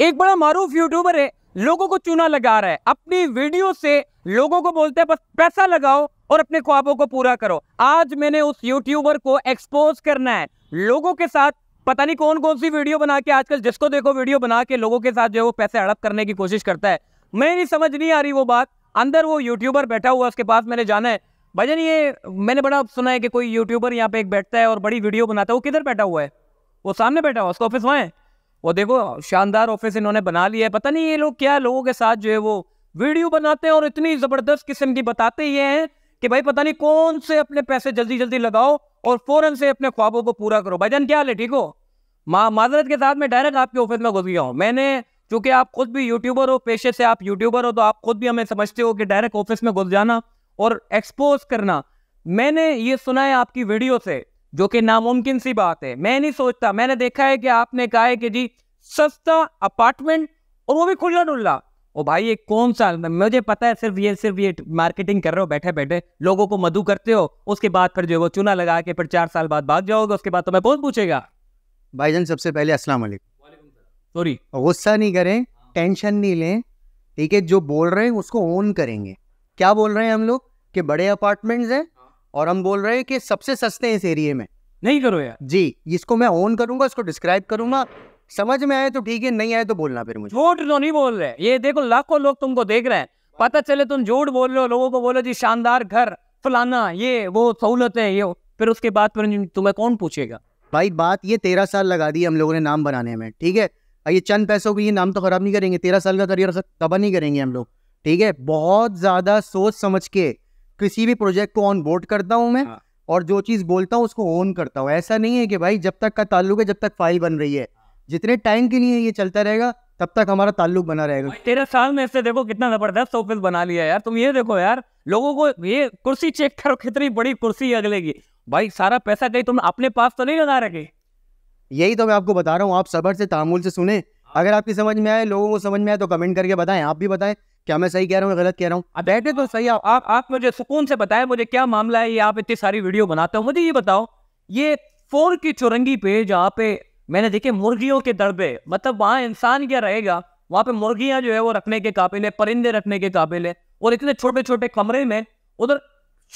एक बड़ा मारूफ यूट्यूबर है लोगों को चूना लगा रहा है अपनी वीडियो से लोगों को बोलते हैं बस पैसा लगाओ और अपने ख्वाबों को पूरा करो आज मैंने उस यूट्यूबर को एक्सपोज करना है लोगों के साथ पता नहीं कौन कौन सी वीडियो बना के आजकल जिसको देखो वीडियो बना के लोगों के साथ जो है वो पैसे हड़प करने की कोशिश करता है मेरी नहीं समझ नहीं आ रही वो बात अंदर वो यूट्यूबर बैठा हुआ उसके पास मैंने जाना है भजन ये मैंने बड़ा सुना है कि कोई यूट्यूबर यहाँ पे एक बैठता है और बड़ी वीडियो बनाता है वो किधर बैठा हुआ है वो सामने बैठा हुआ उसका ऑफिस वहाँ है वो देखो शानदार ऑफिस इन्होंने बना लिया है पता नहीं ये लोग क्या लोगों के साथ जो है वो वीडियो बनाते हैं और इतनी ज़बरदस्त किस्म की बताते ये हैं कि भाई पता नहीं कौन से अपने पैसे जल्दी जल्दी लगाओ और फ़ौरन से अपने ख्वाबों को पूरा करो भाई जान क्या हाल है ठीक हो माँ माजरत के साथ मैं डायरेक्ट आपके ऑफिस में घुस गया हूँ मैंने चूंकि आप खुद भी यूट्यूबर हो पेशे से आप यूट्यूबर हो तो आप खुद भी हमें समझते हो कि डायरेक्ट ऑफिस में घुस जाना और एक्सपोज करना मैंने ये सुना है आपकी वीडियो से जो कि नामुमकिन सी बात है मैं नहीं सोचता मैंने देखा है कि आपने कहा है कि जी सस्ता अपार्टमेंट और वो भी खुल्ला डुल्ला ओ भाई ये कौन सा मुझे पता है सिर्फ ये सिर्फ ये मार्केटिंग कर रहे हो बैठे बैठे लोगों को मधु करते हो उसके बाद फिर जो है वो चुना लगा के फिर चार साल बाद भाग जाओगे उसके बाद तो मैं बहुत पूछेगा भाई जान सबसे पहले असला सॉरी गुस्सा नहीं करें हाँ। टेंशन नहीं लें ठीक है जो बोल रहे हैं उसको ओन करेंगे क्या बोल रहे हैं हम लोग कि बड़े अपार्टमेंट्स हैं और हम बोल रहे हैं कि सबसे सस्ते हैं इस एरिए में नहीं करो यार जी इसको मैं ऑन करूंगा इसको डिस्क्राइब करूंगा समझ में आए तो ठीक है नहीं आए तो बोलना फिर मुझे झूठ तो नहीं बोल रहे ये देखो लाखों लोग तुमको देख रहे हैं पता चले तुम झूठ बोल रहे हो लोगों को बोलो जी शानदार घर फलाना ये वो सहूलत है ये फिर उसके बाद फिर तुम्हें कौन पूछेगा भाई बात ये तेरह साल लगा दी हम लोगों ने नाम बनाने में ठीक है ये चंद पैसों के ये नाम तो खराब नहीं करेंगे तेरह साल का करियर तबाह नहीं करेंगे हम लोग ठीक है बहुत ज़्यादा सोच समझ के किसी भी प्रोजेक्ट को ऑन बोर्ड करता हूँ मैं हाँ। और जो चीज़ बोलता हूँ उसको ऑन करता हूँ ऐसा नहीं है कि भाई जब तक का ताल्लुक है जब तक फाइल बन रही है जितने टाइम के लिए ये चलता रहेगा तब तक हमारा ताल्लुक बना रहेगा तेरह साल में इससे देखो कितना जबरदस्त ऑफिस बना लिया यार तुम ये देखो यार लोगों को ये कुर्सी चेक करो कितनी बड़ी कुर्सी अगले की भाई सारा पैसा कहीं तुम अपने पास तो नहीं लगा रखे यही तो मैं आपको बता रहा हूँ आप सबर से तामुल से सुने हाँ। अगर आपकी समझ में आए लोगों को समझ में आए तो कमेंट करके बताएं आप भी बताएं क्या मैं सही कह रहा हूँ गलत कह रहा हूँ बैठे तो सही आप आप, आप मुझे सुकून से बताए मुझे क्या मामला है ये आप इतनी सारी वीडियो बनाते हो मुझे ये बताओ ये फोर की चुरंगी पे जहाँ पे मैंने देखे मुर्गियों के पे मतलब वहाँ इंसान क्या रहेगा वहाँ पे मुर्गियाँ जो है वो रखने के काबिल है परिंदे रखने के काबिल है और इतने छोटे छोटे कमरे में उधर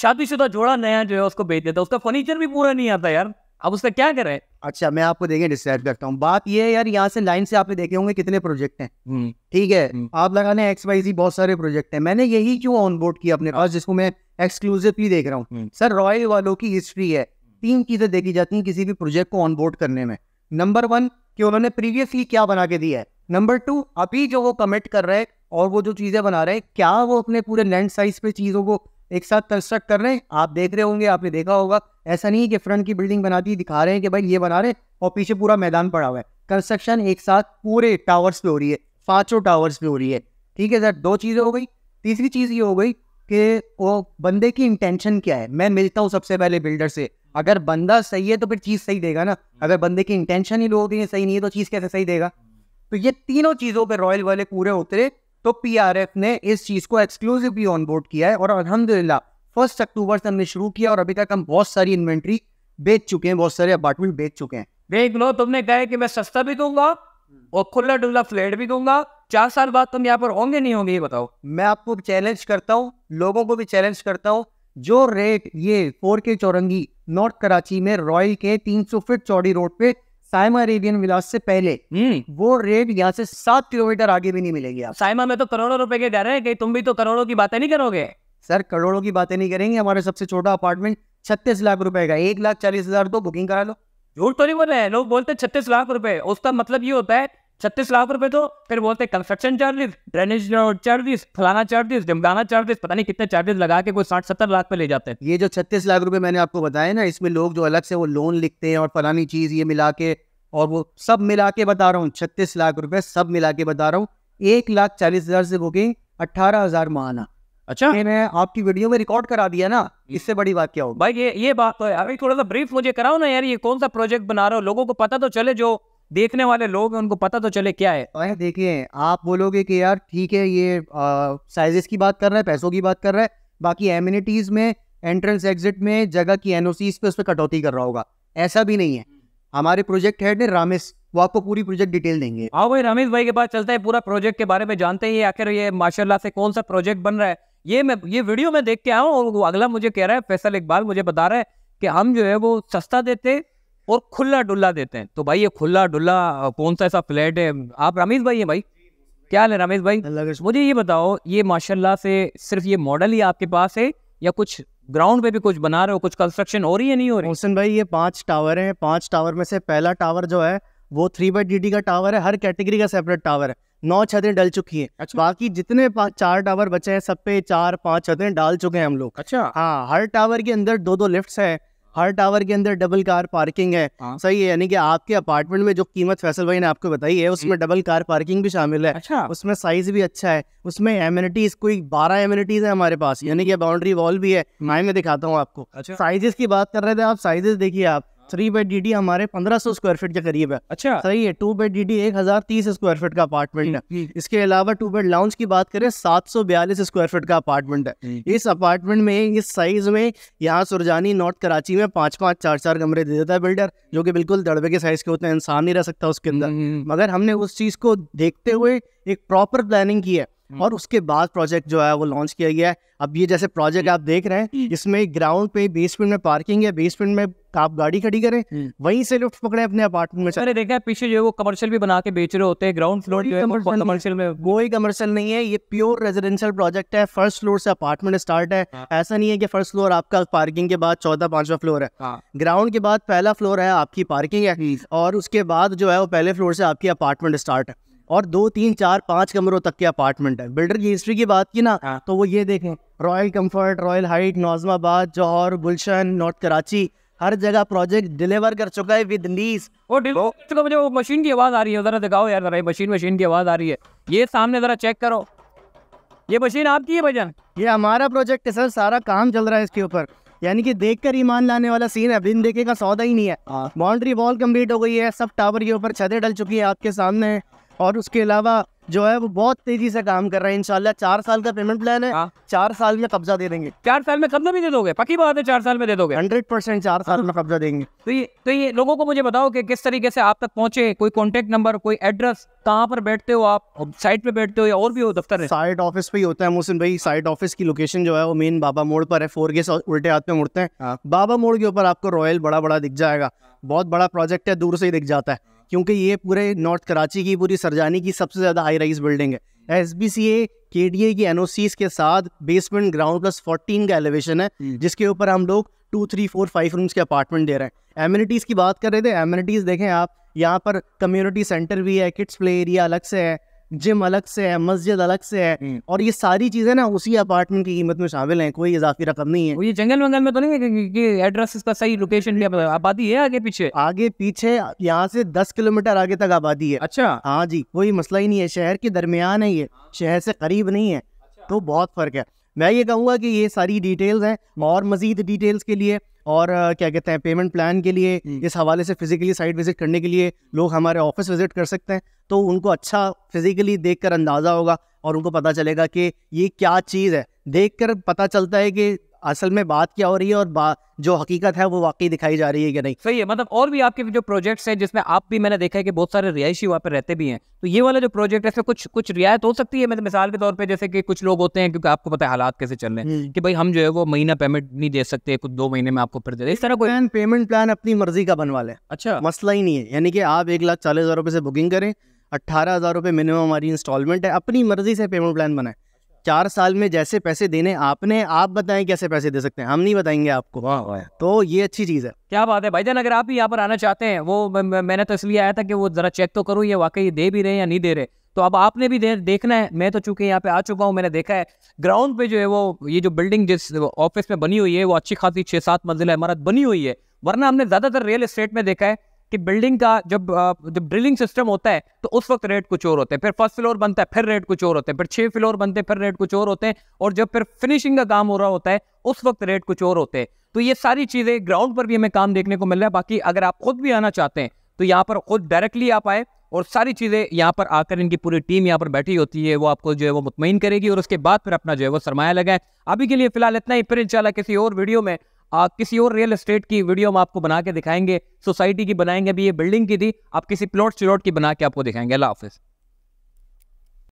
शादीशुदा जोड़ा नया जो है उसको बेच देता उसका फर्नीचर भी पूरा नहीं आता यार अब उसका क्या कर रहे हैं अच्छा मैं आपको देखें डिस्क्राइब करता हूँ बात ये है यार यहाँ से लाइन से आपने देखे होंगे कितने प्रोजेक्ट हैं हम्म। ठीक है हम्म। आप लगाने एक्स वाई सी बहुत सारे प्रोजेक्ट हैं मैंने यही क्यों ऑन बोर्ड किया अपने पास हाँ। जिसको मैं एक्सक्लूसिवली देख रहा हूँ हम्म। सर रॉयल वालों की हिस्ट्री है तीन चीजें देखी जाती हैं किसी भी प्रोजेक्ट को ऑनबोर्ड करने में नंबर वन कि उन्होंने प्रीवियसली क्या बना के दिया है नंबर टू अभी जो वो कमिट कर रहे हैं और वो जो चीजें बना रहे हैं क्या वो अपने पूरे लैंड साइज पे चीजों को एक साथ कंस्ट्रक्ट कर रहे हैं आप देख रहे होंगे आपने देखा होगा ऐसा नहीं है कि फ्रंट की बिल्डिंग बना दी दिखा रहे हैं कि भाई ये बना रहे हैं और पीछे पूरा मैदान पड़ा हुआ है कंस्ट्रक्शन एक साथ पूरे टावर्स पे हो रही है पांचों टावर्स पे हो रही है ठीक है सर दो चीज़ें हो गई तीसरी चीज़ ये हो गई कि वो बंदे की इंटेंशन क्या है मैं मिलता हूँ सबसे पहले बिल्डर से अगर बंदा सही है तो फिर चीज़ सही देगा ना अगर बंदे की इंटेंशन ही लोगों की सही नहीं है तो चीज़ कैसे सही देगा तो ये तीनों चीज़ों पर रॉयल वाले पूरे उतरे तो पीआरएफ ने इस चीज को एक्सक्लूसिवली ऑनबोर्ड किया है और अलहमदिल्ला फर्स्ट अक्टूबर से हमने शुरू किया और अभी तक हम बहुत सारी इन्वेंट्री बेच चुके हैं बहुत सारे अपार्टमेंट बेच चुके हैं देख लो तुमने कहा कि मैं सस्ता भी दूंगा और खुला डुल्ला फ्लैट भी दूंगा चार साल बाद तुम यहाँ पर होंगे नहीं होंगे ये बताओ मैं आपको चैलेंज करता हूँ लोगों को भी चैलेंज करता हूँ जो रेट ये फोर के चौरंगी नॉर्थ कराची में रॉयल के तीन सौ फीट चौड़ी रोड पे साइमा अरेबियन विलास से पहले हम्म। वो रेट यहाँ से सात किलोमीटर आगे भी नहीं मिलेगी आप साइमा में तो करोड़ों रुपए के डर है कहीं तुम भी तो करोड़ों की बातें नहीं करोगे सर करोड़ों की बातें नहीं करेंगे हमारे सबसे छोटा अपार्टमेंट छत्तीस लाख रुपए का एक लाख चालीस हजार तो बुकिंग करा लो झूठ तो नहीं बोल रहे हैं लोग बोलते छत्तीस लाख रुपए उसका मतलब ये होता है छत्तीस लाख रुपए तो फिर बोलते कंस्ट्रक्शन चार्जेस ड्रेनेज चार्जेस फलाना चार्जेस जमदाना चार्जेस पता नहीं कितने चार्जेस लगा के कोई साठ सत्तर लाख पे ले जाते हैं ये जो छत्तीस लाख रुपए मैंने आपको बताया ना इसमें लोग जो अलग से वो लोन लिखते हैं और फलानी चीज ये मिला के और वो सब मिला के बता रहा हूँ छत्तीस लाख रुपए सब मिला के बता रहा हूँ एक लाख चालीस हजार से बुकिंग अट्ठारह हजार महाना अच्छा मैंने आपकी वीडियो में रिकॉर्ड करा दिया ना हम्म। इससे बड़ी बात क्या हो भाई ये ये बात तो है अभी थोड़ा सा ब्रीफ मुझे कराओ ना यार ये कौन सा प्रोजेक्ट बना रहे हो लोगों को पता तो चले जो देखने वाले लोग हैं उनको पता तो चले क्या है अरे देखिए आप बोलोगे कि यार ठीक है ये साइजेस की बात कर रहा है पैसों की बात कर रहा है बाकी एम्यूनिटीज में एंट्रेंस एग्जिट में जगह की एनओसी पे उस पर कटौती कर रहा होगा ऐसा भी नहीं है हमारे प्रोजेक्ट हेड ने रामेश वो आपको पूरी प्रोजेक्ट डिटेल देंगे हाँ भाई रमेश भाई के पास चलता है पूरा प्रोजेक्ट के बारे में जानते ही आखिर ये माशाल्लाह से कौन सा प्रोजेक्ट बन रहा है ये मैं ये वीडियो में देख के आया और अगला मुझे कह रहा है फैसल इकबाल मुझे बता रहा है कि हम जो है वो सस्ता देते हैं और खुला डुल्ला देते हैं तो भाई ये खुला डुल्ला कौन सा ऐसा फ्लैट है आप रमेश भाई हैं भाई क्या है रमेश भाई मुझे ये बताओ ये माशाल्लाह से सिर्फ ये मॉडल ही आपके पास है या कुछ ग्राउंड पे भी कुछ बना रहे हो कुछ कंस्ट्रक्शन हो रही है नहीं हो रही मोहसिन भाई ये पांच टावर हैं पांच टावर में से पहला टावर जो है वो थ्री बाई डी का टावर है हर कैटेगरी का सेपरेट टावर है नौ छतें डल चुकी है अच्छा। बाकी जितने चार टावर बचे हैं सब पे चार पांच छतें डाल चुके हैं हम लोग अच्छा हाँ हर टावर के अंदर दो दो लिफ्ट है हर टावर के अंदर डबल कार पार्किंग है आ? हाँ। सही है यानी कि आपके अपार्टमेंट में जो कीमत फैसल भाई ने आपको बताई है उसमें डबल कार पार्किंग भी शामिल है अच्छा उसमें साइज भी अच्छा है उसमें एमिनिटीज कोई बारह एम्यूनिटीज है हमारे पास यानी कि बाउंड्री वॉल भी है हम्म। मैं दिखाता हूँ आपको अच्छा साइजेस की बात कर रहे थे आप साइजेस देखिए आप थ्री बेड डी हमारे पंद्रह सौ स्क्वायर फीट के करीब है अच्छा सही है टू बेड डी एक हजार तीस स्क्वायर फीट का अपार्टमेंट है हम्म, हम्म। इसके अलावा टू बेड लाउंज की बात करें सात सौ बयालीस स्क्वायर फीट का अपार्टमेंट है हम्म, इस अपार्टमेंट में इस साइज में यहाँ सुरजानी नॉर्थ कराची में पांच पाँच चार चार कमरे दे देता है बिल्डर जो कि बिल्कुल दड़बे के साइज के होते हैं इंसान नहीं रह सकता उसके अंदर मगर हमने उस चीज को देखते हुए एक प्रॉपर प्लानिंग की है हम्म। और उसके बाद प्रोजेक्ट जो है वो लॉन्च किया गया है अब ये जैसे प्रोजेक्ट हम्म। आप देख रहे हैं इसमें ग्राउंड पे बेसमेंट में पार्किंग है बेसमेंट में आप गाड़ी खड़ी करें हम्म। वहीं से लिफ्ट पकड़े अपने अपार्टमेंट में मैंने देखा है पीछे जो है वो कमर्शियल भी बना के बेच रहे होते हैं ग्राउंड फ्लोर जो है कमर्शियल में कोई कमर्शियल नहीं है ये प्योर रेजिडेंशियल प्रोजेक्ट है फर्स्ट फ्लोर से अपार्टमेंट स्टार्ट है हाँ। ऐसा नहीं है कि फर्स्ट फ्लोर आपका पार्किंग के बाद चौदह पांचवा फ्लोर है ग्राउंड हाँ। के बाद पहला फ्लोर है आपकी पार्किंग है और उसके बाद जो है वो पहले फ्लोर से आपकी अपार्टमेंट स्टार्ट है और दो तीन चार पाँच कमरों तक के अपार्टमेंट है बिल्डर की हिस्ट्री की बात की ना हाँ। तो वो ये देखें Royal Comfort Royal Height Nazimabad Jauhar Gulshan North Karachi हर जगह प्रोजेक्ट डिलीवर कर चुका है विद लीज वो डिलीवर मुझे वो मशीन की आवाज़ आ रही है ज़रा दिखाओ यार ज़रा मशीन मशीन की आवाज़ आ रही है ये सामने ज़रा चेक करो ये मशीन आपकी है भजन ये हमारा प्रोजेक्ट है सर सारा काम चल रहा है इसके ऊपर यानी कि देख कर ईमान लाने वाला सीन है बिन देखे का सौदा ही नहीं है बाउंड्री वॉल कंप्लीट हो गई है सब टावर के ऊपर छतें डल चुकी है आपके सामने और उसके अलावा जो है वो बहुत तेजी से काम कर रहे हैं इंशाल्लाह चार साल का पेमेंट प्लान है हाँ। चार साल में कब्जा दे देंगे चार साल में कब्जा भी दे दोगे पक्की बात है चार साल में दे दोगे हंड्रेड परसेंट चार साल में कब्जा देंगे तो ये तो ये लोगों को मुझे बताओ कि किस तरीके से आप तक पहुंचे कोई कॉन्टेक्ट नंबर कोई एड्रेस कहाँ पर बैठते हो आप साइट पे बैठते हो या और भी हो दफ्तर साइट ऑफिस पे ही होता है मोहसिन भाई साइट ऑफिस की लोकेशन जो है वो मेन बाबा मोड़ पर है फोर गेस उल्टे हाथ में मुड़ते हैं हाँ। बाबा मोड़ के ऊपर आपको रॉयल बड़ा बड़ा दिख जाएगा बहुत बड़ा प्रोजेक्ट है दूर से ही दिख जाता है क्योंकि ये पूरे नॉर्थ कराची की पूरी सरजानी की सबसे ज़्यादा हाई राइज बिल्डिंग है एस बी सी ए के डी ए की एन ओ सीज के साथ बेसमेंट ग्राउंड प्लस फोर्टीन का एलिवेशन है हम्म। जिसके ऊपर हम लोग two three four five rooms के अपार्टमेंट दे रहे हैं एम्यूनिटीज़ की बात कर रहे थे एम्यूनिटीज़ देखें आप यहाँ पर कम्युनिटी सेंटर भी है किड्स प्ले एरिया अलग से है जिम अलग से है मस्जिद अलग से है हम्म। और ये सारी चीजें ना उसी अपार्टमेंट की कीमत में शामिल हैं कोई इजाफी रकम नहीं है ये जंगल वंगल में तो नहीं कि एड्रेस इसका सही लोकेशन आबादी है आगे पीछे आगे पीछे यहाँ से दस किलोमीटर आगे तक आबादी है अच्छा हाँ जी कोई मसला ही नहीं है शहर के दरमियान है ये शहर से करीब नहीं है अच्छा। तो बहुत फर्क है मैं ये कहूँगा कि ये सारी डिटेल्स हैं हम्म। और मज़ीद डिटेल्स के लिए और क्या कहते हैं पेमेंट प्लान के लिए हम्म। इस हवाले से फिजिकली साइट विजिट करने के लिए लोग हमारे ऑफिस विजिट कर सकते हैं तो उनको अच्छा फिजिकली देख कर अंदाज़ा होगा और उनको पता चलेगा कि ये क्या चीज़ है देख कर पता चलता है कि असल में बात क्या हो रही है और जो हकीकत है वो वाकई दिखाई जा रही है कि नहीं सही है मतलब और भी आपके जो प्रोजेक्ट्स हैं जिसमें आप भी मैंने देखा है कि बहुत सारे रिहायशी वहाँ पर रहते भी हैं तो ये वाला जो प्रोजेक्ट है इसमें कुछ कुछ रियायत हो सकती है मतलब मिसाल के तौर पर जैसे कि कुछ लोग होते हैं क्योंकि आपको पता है हालात कैसे चल रहे हैं हम्म। कि भाई हम जो है वो महीना पेमेंट नहीं दे सकते कुछ दो महीने में आपको फिर दे इस तरह को पेमेंट प्लान अपनी मर्जी का बनवा लें अच्छा मसला ही नहीं है यानी कि आप एक लाख चालीस हज़ार रुपये से बुकिंग करें अट्ठारह हज़ार रुपये मिनिमम हमारी इंस्टॉलमेंट है अपनी मर्जी से पेमेंट प्लान बनाएं चार साल में जैसे पैसे देने आपने आप बताएं कैसे पैसे दे सकते हैं हम नहीं बताएंगे आपको वाँ वाँ। तो ये अच्छी चीज़ है क्या बात है जान अगर आप ही यहाँ पर आना चाहते हैं वो मैंने तो इसलिए आया था कि वो ज़रा चेक तो करूँ ये वाकई दे भी रहे हैं या नहीं दे रहे तो अब आपने भी देखना है मैं तो चूंकि यहाँ पे आ चुका हूँ मैंने देखा है ग्राउंड पे जो है वो ये जो बिल्डिंग जिस ऑफिस में बनी हुई है वो अच्छी खासी छः सात मंजिला इमारत बनी हुई है वरना हमने ज़्यादातर रियल इस्टेट में देखा है कि बिल्डिंग का जब जब ड्रिलिंग सिस्टम होता है तो उस वक्त रेट कुछ और होते हैं फिर फर्स्ट फ्लोर बनता है फिर रेट कुछ और होते हैं फिर छह फ्लोर बनते हैं फिर रेट कुछ और होते हैं और जब फिर फिनिशिंग का काम हो रहा होता है उस वक्त रेट कुछ और होते हैं तो ये सारी चीज़ें ग्राउंड पर भी हमें काम देखने को मिल रहा है बाकी अगर आप खुद भी आना चाहते हैं तो यहाँ पर खुद डायरेक्टली आप आए और सारी चीज़ें यहाँ पर आकर इनकी पूरी टीम यहाँ पर बैठी होती है वो आपको जो है वो मुतमिन करेगी और उसके बाद फिर अपना जो है वो सरमाया लगाए अभी के लिए फिलहाल इतना ही फिर इंशाल्लाह किसी और वीडियो में आ, किसी और रियल एस्टेट की वीडियो हम आपको बना के दिखाएंगे सोसाइटी की बनाएंगे अभी ये बिल्डिंग की थी आप किसी प्लॉट श्लॉट की बना के आपको दिखाएंगे अल्लाह हाफिज़